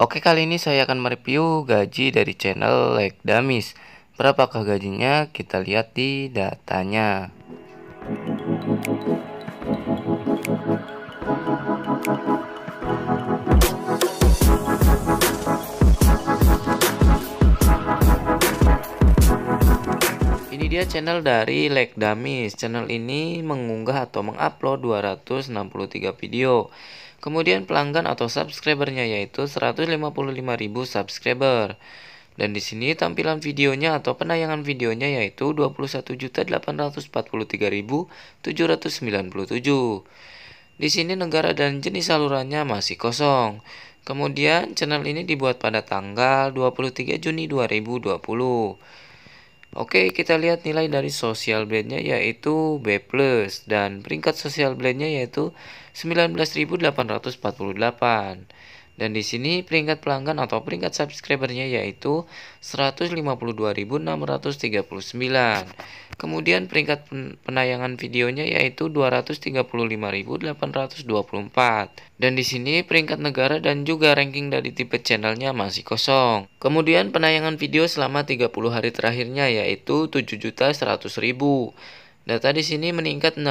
Oke kali ini saya akan mereview gaji dari channel Like Damis. Berapakah gajinya? Kita lihat di datanya. Ini dia channel dari Lake Damis. Channel ini mengunggah atau mengupload 263 video. Kemudian pelanggan atau subscribernya yaitu 155.000 subscriber. Dan di sini tampilan videonya atau penayangan videonya yaitu 21.843.797. Di sini negara dan jenis salurannya masih kosong. Kemudian channel ini dibuat pada tanggal 23 Juni 2020. Oke, kita lihat nilai dari social blade-nya yaitu B+. Dan peringkat social blade-nya yaitu 19.848. Dan di sini peringkat pelanggan atau peringkat subscribernya yaitu 152.639. Kemudian peringkat penayangan videonya yaitu 235.824. Dan di sini peringkat negara dan juga ranking dari tipe channelnya masih kosong. Kemudian penayangan video selama 30 hari terakhirnya yaitu 7.100.000. Data di sini meningkat 16,5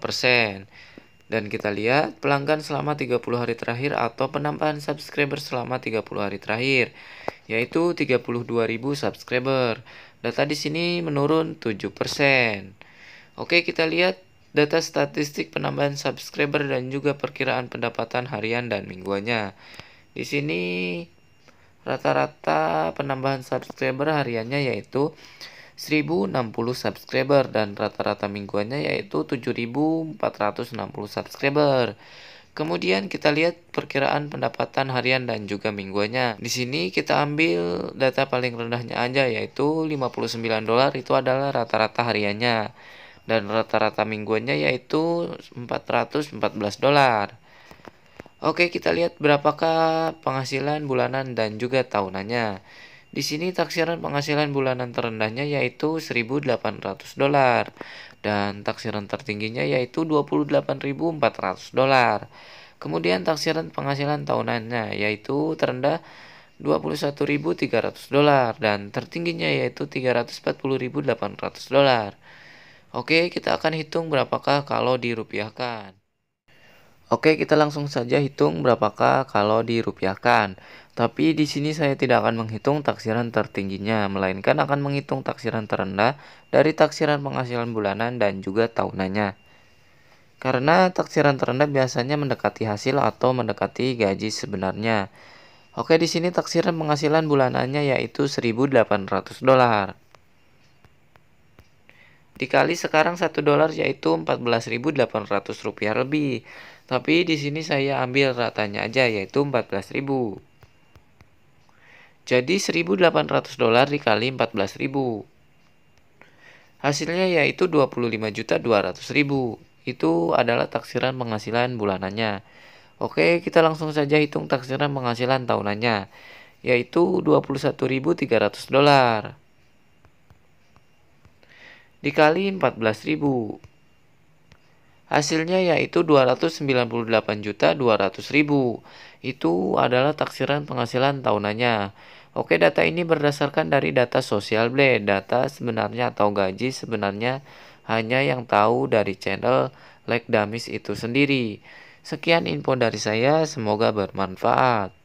persen. Dan kita lihat pelanggan selama 30 hari terakhir atau penambahan subscriber selama 30 hari terakhir yaitu 32.000 subscriber. Data di sini menurun 7%. Oke, kita lihat data statistik penambahan subscriber dan juga perkiraan pendapatan harian dan mingguannya. Di sini rata-rata penambahan subscriber hariannya yaitu 1060 subscriber dan rata-rata mingguannya yaitu 7460 subscriber. Kemudian kita lihat perkiraan pendapatan harian dan juga mingguannya. Di sini kita ambil data paling rendahnya aja yaitu 59 dolar itu adalah rata-rata hariannya dan rata-rata mingguannya yaitu 414 dolar. Oke, kita lihat berapakah penghasilan bulanan dan juga tahunannya. Di sini taksiran penghasilan bulanan terendahnya yaitu 1.800 dolar dan taksiran tertingginya yaitu 28.400 dolar. Kemudian taksiran penghasilan tahunannya yaitu terendah 21.300 dolar dan tertingginya yaitu 340.800 dolar. Oke, kita akan hitung berapakah kalau dirupiahkan. Oke, kita langsung saja hitung berapakah kalau dirupiahkan. Tapi di sini saya tidak akan menghitung taksiran tertingginya, melainkan akan menghitung taksiran terendah dari taksiran penghasilan bulanan dan juga tahunannya. Karena taksiran terendah biasanya mendekati hasil atau mendekati gaji sebenarnya. Oke, di sini taksiran penghasilan bulanannya yaitu 1.800 dolar dikali sekarang 1 dolar yaitu 14.800 rupiah lebih. Tapi di sini saya ambil ratanya aja yaitu 14.000. Jadi 1.800 dolar dikali 14.000. Hasilnya yaitu 25.200.000. Itu adalah taksiran penghasilan bulanannya. Oke, kita langsung saja hitung taksiran penghasilan tahunannya yaitu 21.300 dolar dikali 14.000. Hasilnya yaitu 298.200.000. Itu adalah taksiran penghasilan tahunannya. Oke, data ini berdasarkan dari data Social Blade. Data sebenarnya atau gaji sebenarnya hanya yang tahu dari channel Like Damis itu sendiri. Sekian info dari saya, semoga bermanfaat.